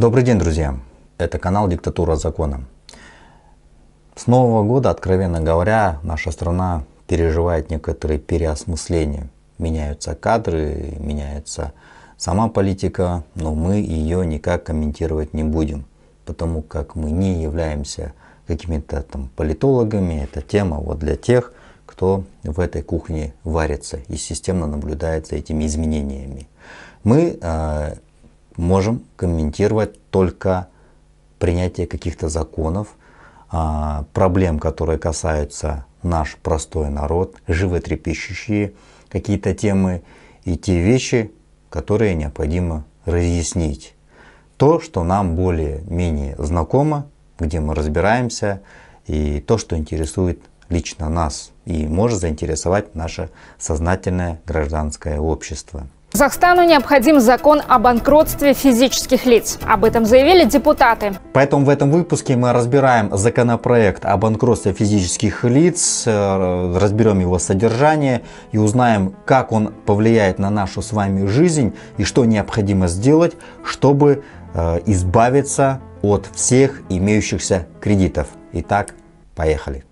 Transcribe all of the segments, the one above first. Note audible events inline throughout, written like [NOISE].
Добрый день, друзья! Это канал «Диктатура закона». С Нового года, откровенно говоря, наша страна переживает некоторые переосмысления. Меняются кадры, меняется сама политика, но мы ее никак комментировать не будем, потому как мы не являемся какими-то там политологами. Это тема вот для тех, кто в этой кухне варится и системно наблюдает за этими изменениями. Мы э, можем комментировать только принятие каких-то законов, а, проблем, которые касаются наш простой народ, животрепещущие какие-то темы и те вещи, которые необходимо разъяснить. То, что нам более-менее знакомо, где мы разбираемся, и то, что интересует лично нас и может заинтересовать наше сознательное гражданское общество. Казахстану необходим закон о банкротстве физических лиц. Об этом заявили депутаты. Поэтому в этом выпуске мы разбираем законопроект о банкротстве физических лиц, э, разберем его содержание и узнаем, как он повлияет на нашу с вами жизнь и что необходимо сделать, чтобы э, избавиться от всех имеющихся кредитов. Итак, поехали.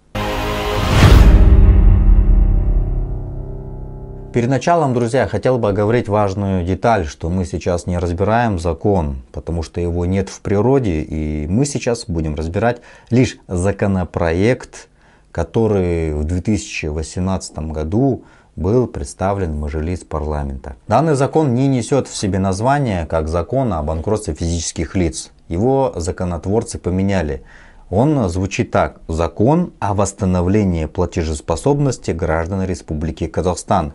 Перед началом, друзья, хотел бы говорить важную деталь, что мы сейчас не разбираем закон, потому что его нет в природе, и мы сейчас будем разбирать лишь законопроект, который в 2018 году был представлен мажилист парламента. Данный закон не несет в себе название как закон о банкротстве физических лиц. Его законотворцы поменяли. Он звучит так. Закон о восстановлении платежеспособности граждан Республики Казахстан.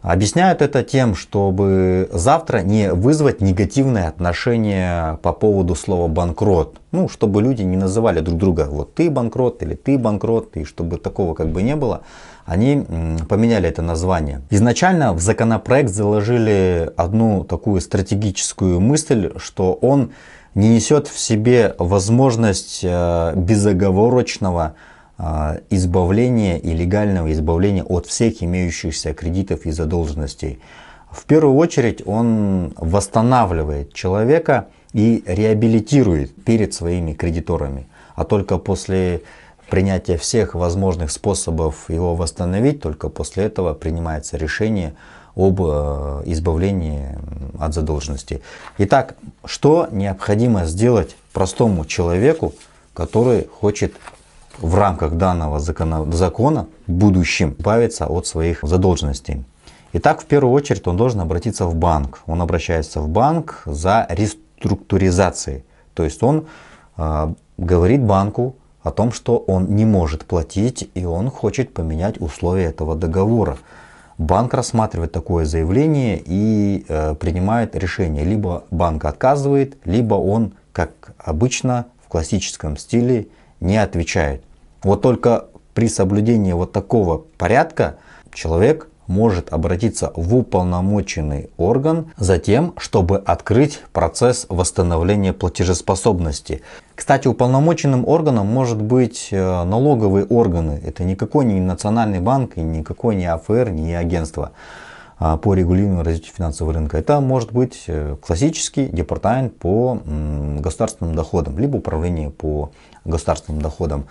Объясняют это тем, чтобы завтра не вызвать негативное отношение по поводу слова банкрот. Ну, чтобы люди не называли друг друга вот ты банкрот или ты банкрот, и чтобы такого как бы не было, они поменяли это название. Изначально в законопроект заложили одну такую стратегическую мысль, что он не несет в себе возможность э, безоговорочного э, избавления и легального избавления от всех имеющихся кредитов и задолженностей. В первую очередь он восстанавливает человека и реабилитирует перед своими кредиторами. А только после принятия всех возможных способов его восстановить, только после этого принимается решение – об э, избавлении от задолженности. Итак, что необходимо сделать простому человеку, который хочет в рамках данного закона, закона в будущем избавиться от своих задолженностей? Итак, в первую очередь он должен обратиться в банк. Он обращается в банк за реструктуризацией. То есть он э, говорит банку о том, что он не может платить и он хочет поменять условия этого договора банк рассматривает такое заявление и э, принимает решение. Либо банк отказывает, либо он, как обычно, в классическом стиле не отвечает. Вот только при соблюдении вот такого порядка человек может обратиться в уполномоченный орган за тем, чтобы открыть процесс восстановления платежеспособности. Кстати, уполномоченным органом может быть э, налоговые органы. Это никакой не национальный банк, и никакой не АФР, не агентство а, по регулированию развития финансового рынка. Это может быть э, классический департамент по государственным доходам, либо управление по государственным доходам.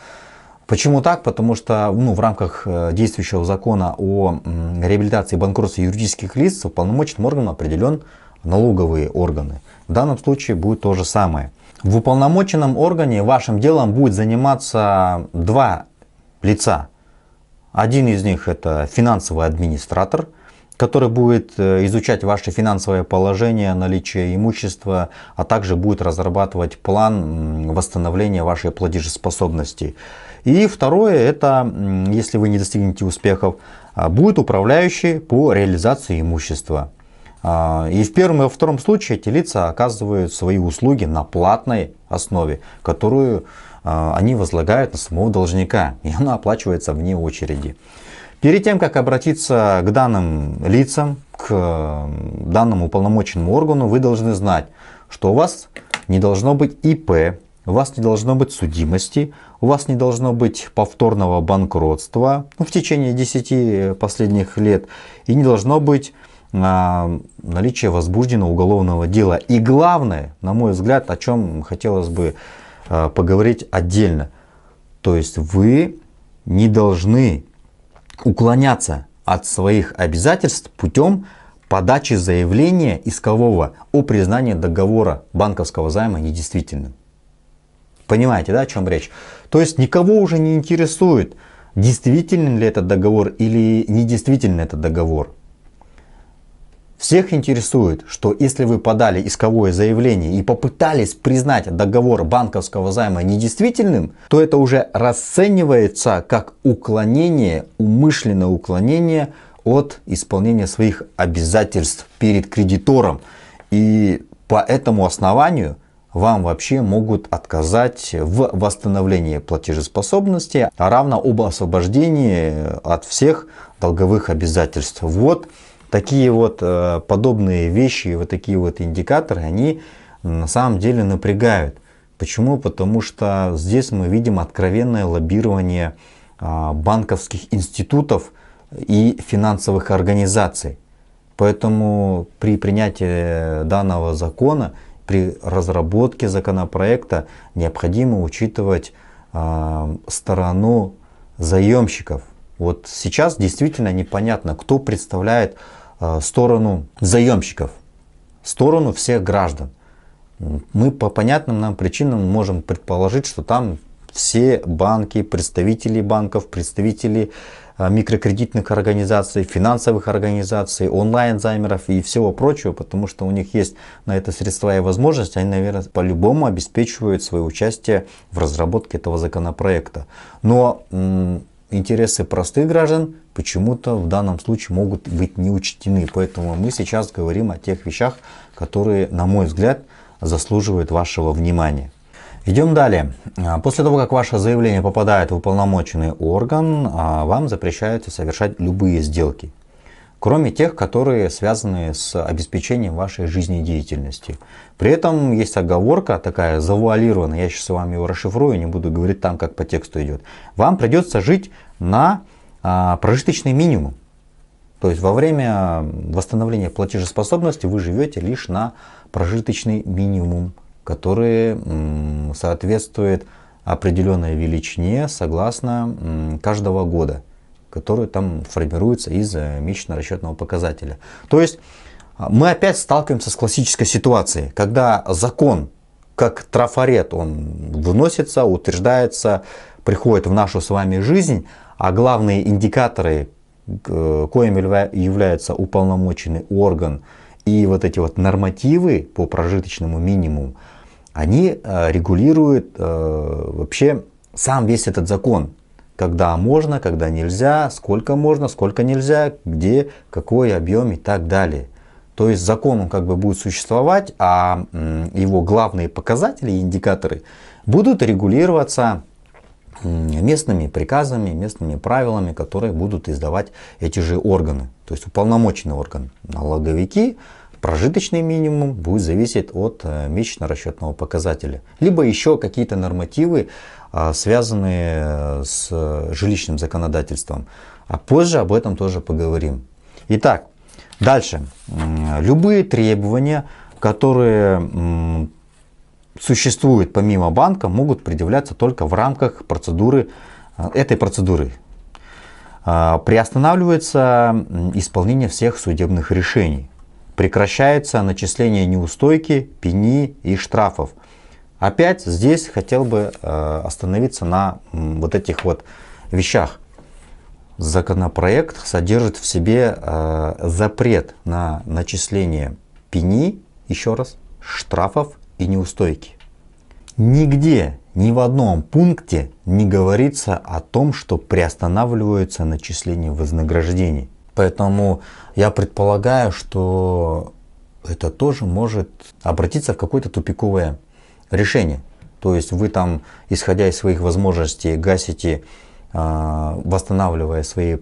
Почему так? Потому что ну, в рамках э, действующего закона о реабилитации и банкротстве юридических лиц уполномоченным органом определен налоговые органы. В данном случае будет то же самое. В уполномоченном органе вашим делом будет заниматься два лица. Один из них это финансовый администратор – который будет э, изучать ваше финансовое положение, наличие имущества, а также будет разрабатывать план восстановления вашей платежеспособности. И второе, это если вы не достигнете успехов, а, будет управляющий по реализации имущества. А, и в первом и во втором случае эти лица оказывают свои услуги на платной основе, которую а, они возлагают на самого должника, [LAUGHS] и она оплачивается вне очереди. Перед тем, как обратиться к данным лицам, к э, данному уполномоченному органу, вы должны знать, что у вас не должно быть ИП, у вас не должно быть судимости, у вас не должно быть повторного банкротства ну, в течение 10 последних лет и не должно быть а, наличия возбужденного уголовного дела. И главное, на мой взгляд, о чем хотелось бы а, поговорить отдельно, то есть вы не должны уклоняться от своих обязательств путем подачи заявления искового о признании договора банковского займа недействительным. Понимаете, да, о чем речь? То есть никого уже не интересует, действительно ли этот договор или недействительно этот договор. Всех интересует, что если вы подали исковое заявление и попытались признать договор банковского займа недействительным, то это уже расценивается как уклонение, умышленное уклонение от исполнения своих обязательств перед кредитором. И по этому основанию вам вообще могут отказать в восстановлении платежеспособности, а равно об освобождении от всех долговых обязательств. Вот такие вот э, подобные вещи, вот такие вот индикаторы, они на самом деле напрягают. Почему? Потому что здесь мы видим откровенное лоббирование а, банковских институтов и финансовых организаций. Поэтому при принятии данного закона, при разработке законопроекта необходимо учитывать а, сторону заемщиков. Вот сейчас действительно непонятно, кто представляет Э, сторону заемщиков, сторону всех граждан. Мы по понятным нам причинам можем предположить, что там все банки, представители банков, представители э, микрокредитных организаций, финансовых организаций, онлайн-займеров и всего прочего, потому что у них есть на это средства и возможности, они, наверное, по-любому обеспечивают свое участие в разработке этого законопроекта. Но интересы простых граждан почему-то в данном случае могут быть не учтены. Поэтому мы сейчас говорим о тех вещах, которые, на мой взгляд, заслуживают вашего внимания. Идем далее. А, после того, как ваше заявление попадает в уполномоченный орган, а, вам запрещается совершать любые сделки кроме тех, которые связаны с обеспечением вашей жизнедеятельности. При этом есть оговорка такая завуалированная, я сейчас вам ее расшифрую, не буду говорить там, как по тексту идет. Вам придется жить на а, прожиточный минимум. То есть во время восстановления платежеспособности вы живете лишь на прожиточный минимум, который соответствует определенной величине согласно каждого года который там формируется из э, месячно-расчетного показателя. То есть а, мы опять сталкиваемся с классической ситуацией, когда закон, как трафарет, он выносится, утверждается, приходит в нашу с вами жизнь, а главные индикаторы, э, коим является уполномоченный орган и вот эти вот нормативы по прожиточному минимуму, они э, регулируют вообще сам весь этот закон когда можно, когда нельзя, сколько можно, сколько нельзя, где, какой объем и так далее. То есть закон он как бы будет существовать, а его главные показатели индикаторы будут регулироваться местными приказами, местными правилами, которые будут издавать эти же органы, то есть уполномоченный орган. Налоговики, прожиточный минимум будет зависеть от э, месячно-расчетного показателя. Либо еще какие-то нормативы, а, связанные э, с э, жилищным законодательством. А позже об этом тоже поговорим. Итак, дальше. Любые требования, которые существуют помимо банка, могут предъявляться только в рамках процедуры, э, этой процедуры. А, приостанавливается исполнение всех судебных решений. Прекращается начисление неустойки, пени и штрафов – Опять здесь хотел бы э, остановиться на вот этих вот вещах. Законопроект содержит в себе э, запрет на начисление пени, еще раз, штрафов и неустойки. Нигде, ни в одном пункте не говорится о том, что приостанавливаются начисления вознаграждений. Поэтому я предполагаю, что это тоже может обратиться в какое-то тупиковое решение. То есть вы там, исходя из своих возможностей, гасите, а, восстанавливая свои,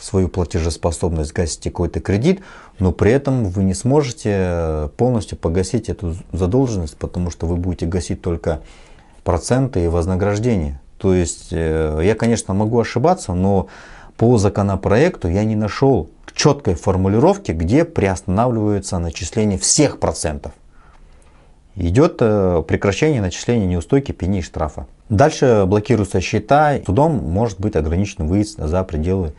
свою платежеспособность, гасите какой-то кредит, но при этом вы не сможете полностью погасить эту задолженность, потому что вы будете гасить только проценты и вознаграждения. То есть э, я, конечно, могу ошибаться, но по законопроекту я не нашел четкой формулировки, где приостанавливаются начисление всех процентов идет э, прекращение начисления неустойки пени и штрафа. Дальше блокируются счета, судом может быть ограничен выезд за пределы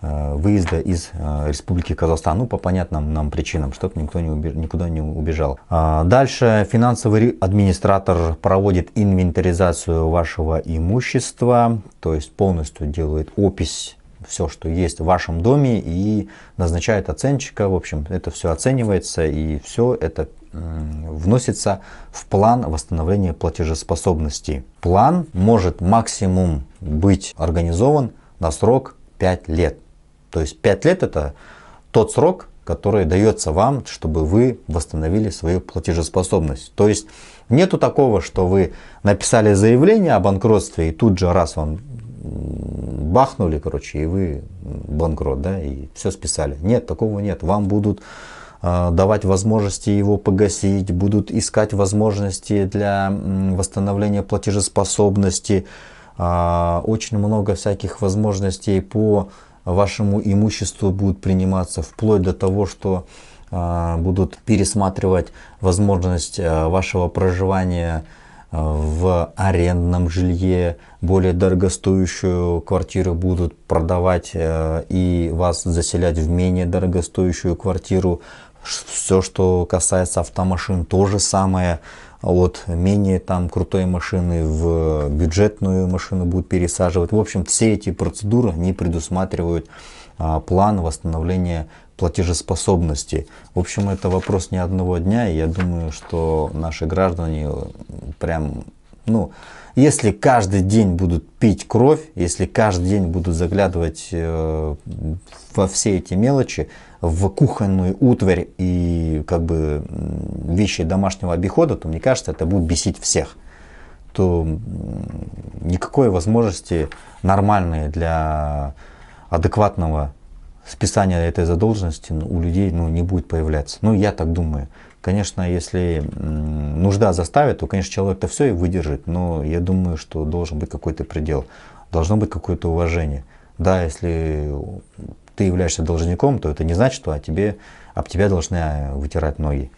э, выезда из э, Республики Казахстан, ну, по понятным нам причинам, чтобы никто не убер, никуда не убежал. А дальше финансовый администратор проводит инвентаризацию вашего имущества, то есть полностью делает опись все, что есть в вашем доме и назначает оценщика. В общем, это все оценивается и все это вносится в план восстановления платежеспособности. План может максимум быть организован на срок 5 лет. То есть 5 лет это тот срок, который дается вам, чтобы вы восстановили свою платежеспособность. То есть нету такого, что вы написали заявление о банкротстве и тут же раз он бахнули, короче, и вы банкрот, да, и все списали. Нет, такого нет. Вам будут а, давать возможности его погасить, будут искать возможности для восстановления платежеспособности, а, очень много всяких возможностей по вашему имуществу будут приниматься, вплоть до того, что а, будут пересматривать возможность вашего проживания в арендном жилье, более дорогостоящую квартиру будут продавать э, и вас заселять в менее дорогостоящую квартиру. Все, что касается автомашин, то же самое от менее там крутой машины в бюджетную машину будут пересаживать. В общем, все эти процедуры не предусматривают а, план восстановления платежеспособности. В общем, это вопрос не одного дня, и я думаю, что наши граждане э, прям, ну, если каждый день будут пить кровь, если каждый день будут заглядывать э, во все эти мелочи, в кухонную утварь и как бы вещи домашнего обихода, то мне кажется, это будет бесить всех то никакой возможности нормальной для адекватного списания этой задолженности ну, у людей ну, не будет появляться. Ну, я так думаю. Конечно, если нужда заставит, то, конечно, человек-то все и выдержит, но я думаю, что должен быть какой-то предел, должно быть какое-то уважение. Да, если ты являешься должником, то это не значит, что о тебе, об тебя должны э, вытирать ноги.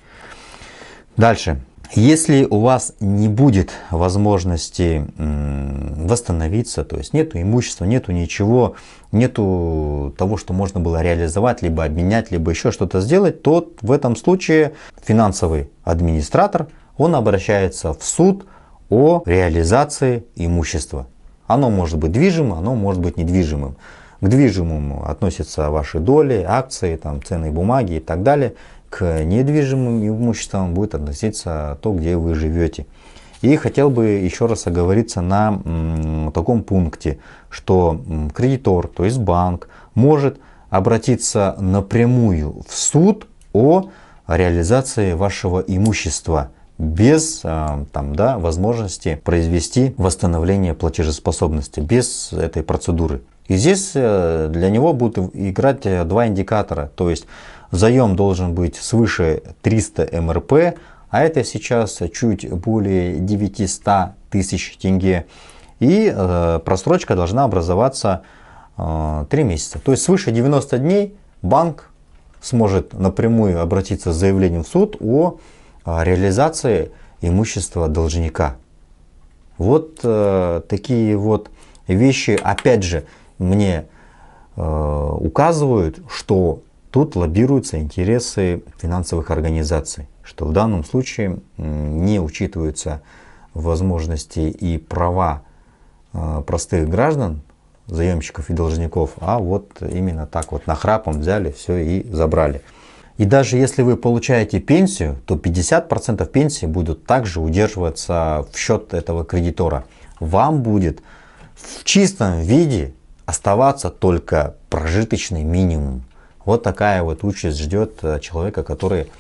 Дальше. Если у вас не будет возможности восстановиться, то есть нету имущества, нету ничего, нету того, что можно было реализовать, либо обменять, либо еще что-то сделать, то в этом случае финансовый администратор, он обращается в суд о реализации имущества. Оно может быть движимым, оно может быть недвижимым. К движимому относятся ваши доли, акции, там, ценные бумаги и так далее к недвижимым имуществам будет относиться то, где вы живете. И хотел бы еще раз оговориться на таком пункте, что кредитор, то есть банк, может обратиться напрямую в суд о реализации вашего имущества без а, там, да, возможности произвести восстановление платежеспособности, без этой процедуры. И здесь э, для него будут играть э, два индикатора, то есть Заем должен быть свыше 300 МРП, а это сейчас чуть более 900 тысяч тенге. И э, просрочка должна образоваться э, 3 месяца. То есть свыше 90 дней банк сможет напрямую обратиться с заявлением в суд о э, реализации имущества должника. Вот э, такие вот вещи, опять же, мне э, указывают, что Тут лоббируются интересы финансовых организаций, что в данном случае не учитываются возможности и права э, простых граждан, заемщиков и должников, а вот именно так вот нахрапом взяли все и забрали. И даже если вы получаете пенсию, то 50% пенсии будут также удерживаться в счет этого кредитора. Вам будет в чистом виде оставаться только прожиточный минимум. Вот такая вот участь ждет э, человека, который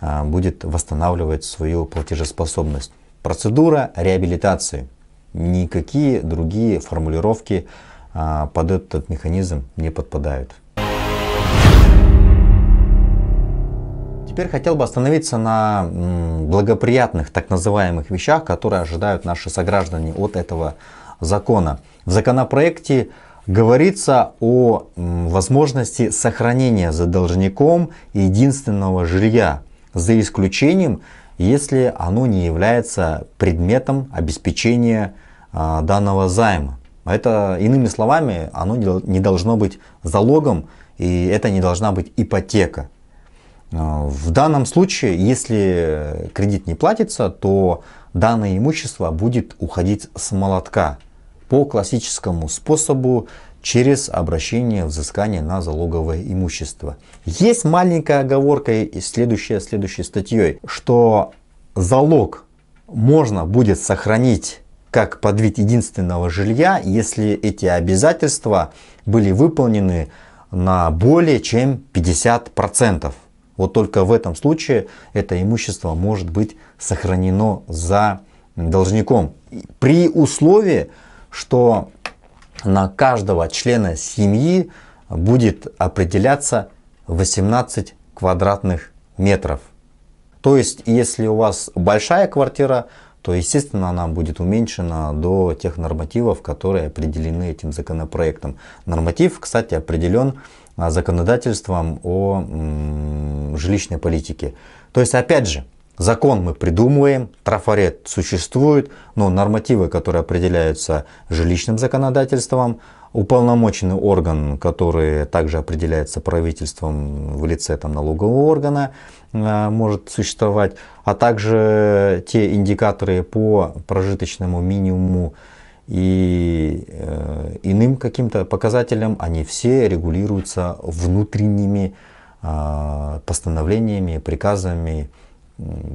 а, будет восстанавливать свою платежеспособность. Процедура реабилитации. Никакие другие формулировки а, под этот механизм не подпадают. Теперь хотел бы остановиться на благоприятных так называемых вещах, которые ожидают наши сограждане от этого закона. В законопроекте говорится о возможности сохранения за должником единственного жилья, за исключением, если оно не является предметом обеспечения а, данного займа. Это, иными словами, оно не должно быть залогом, и это не должна быть ипотека. А, в данном случае, если кредит не платится, то данное имущество будет уходить с молотка по классическому способу через обращение взыскания на залоговое имущество. Есть маленькая оговорка и следующая следующей статьей, что залог можно будет сохранить как под вид единственного жилья, если эти обязательства были выполнены на более чем 50%. Вот только в этом случае это имущество может быть сохранено за должником. При условии, что на каждого члена семьи будет определяться 18 квадратных метров. То есть, если у вас большая квартира, то, естественно, она будет уменьшена до тех нормативов, которые определены этим законопроектом. Норматив, кстати, определен а, законодательством о жилищной политике. То есть, опять же, Закон мы придумываем, трафарет существует, но нормативы, которые определяются жилищным законодательством, уполномоченный орган, который также определяется правительством в лице там, налогового органа, э, может существовать, а также те индикаторы по прожиточному минимуму и э, иным каким-то показателям, они все регулируются внутренними э, постановлениями, приказами,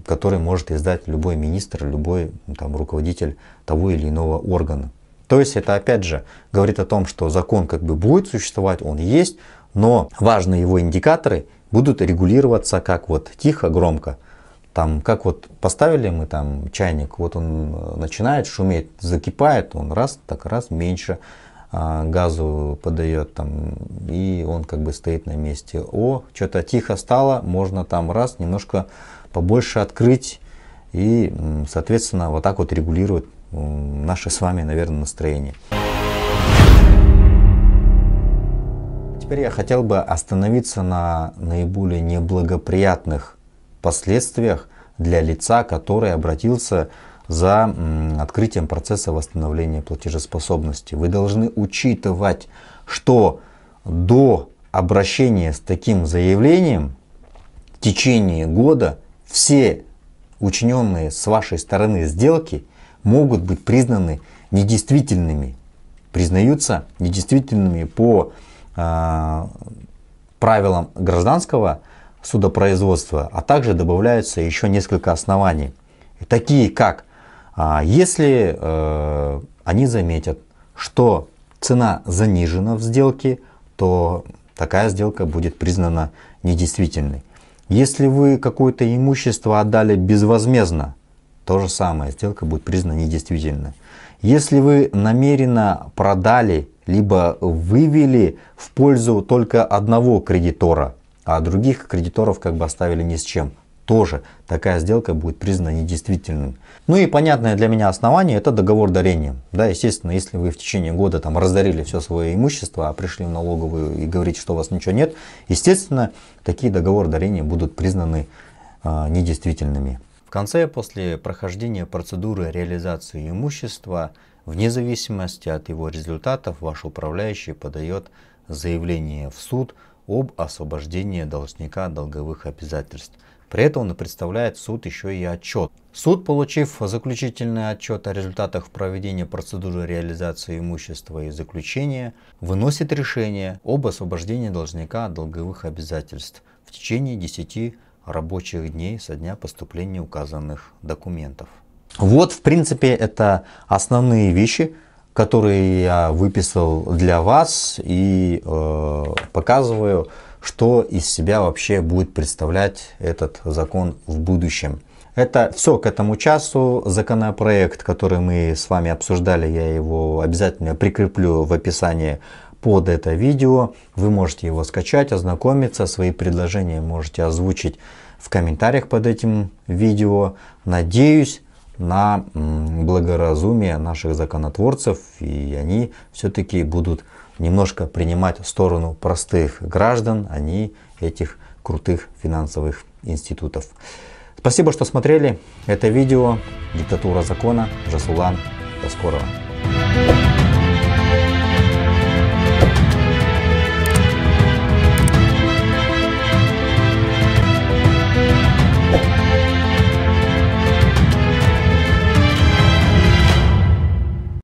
который может издать любой министр, любой там, руководитель того или иного органа. То есть это опять же говорит о том, что закон как бы будет существовать, он есть, но важные его индикаторы будут регулироваться как вот тихо, громко. Там, как вот поставили мы там чайник, вот он э, начинает шуметь, закипает, он раз, так раз меньше. А, газу подает там, и он как бы стоит на месте. О, что-то тихо стало, можно там раз немножко побольше открыть и, соответственно, вот так вот регулировать наше с вами, наверное, настроение. Теперь я хотел бы остановиться на наиболее неблагоприятных последствиях для лица, который обратился за открытием процесса восстановления платежеспособности. Вы должны учитывать, что до обращения с таким заявлением в течение года все учиненные с вашей стороны сделки могут быть признаны недействительными. Признаются недействительными по э, правилам гражданского судопроизводства, а также добавляются еще несколько оснований, такие как а если э, они заметят, что цена занижена в сделке, то такая сделка будет признана недействительной. Если вы какое-то имущество отдали безвозмездно, то же самое, сделка будет признана недействительной. Если вы намеренно продали, либо вывели в пользу только одного кредитора, а других кредиторов как бы оставили ни с чем, тоже такая сделка будет признана недействительным. Ну и понятное для меня основание это договор дарения. Да, естественно, если вы в течение года там раздарили все свое имущество, а пришли в налоговую и говорите, что у вас ничего нет, естественно, такие договоры дарения будут признаны э, недействительными. В конце, после прохождения процедуры реализации имущества, вне зависимости от его результатов, ваш управляющий подает заявление в суд об освобождении должника от долговых обязательств при этом он представляет суд еще и отчет. Суд, получив заключительный отчет о результатах проведения процедуры реализации имущества и заключения, выносит решение об освобождении должника от долговых обязательств в течение 10 рабочих дней со дня поступления указанных документов. Вот, в принципе, это основные вещи, которые я выписал для вас и э, показываю что из себя вообще будет представлять этот закон в будущем. Это все к этому часу. Законопроект, который мы с вами обсуждали, я его обязательно прикреплю в описании под это видео. Вы можете его скачать, ознакомиться, свои предложения можете озвучить в комментариях под этим видео. Надеюсь на благоразумие наших законотворцев, и они все-таки будут немножко принимать сторону простых граждан, а не этих крутых финансовых институтов. Спасибо, что смотрели это видео. Диктатура закона. Жасулан. До скорого.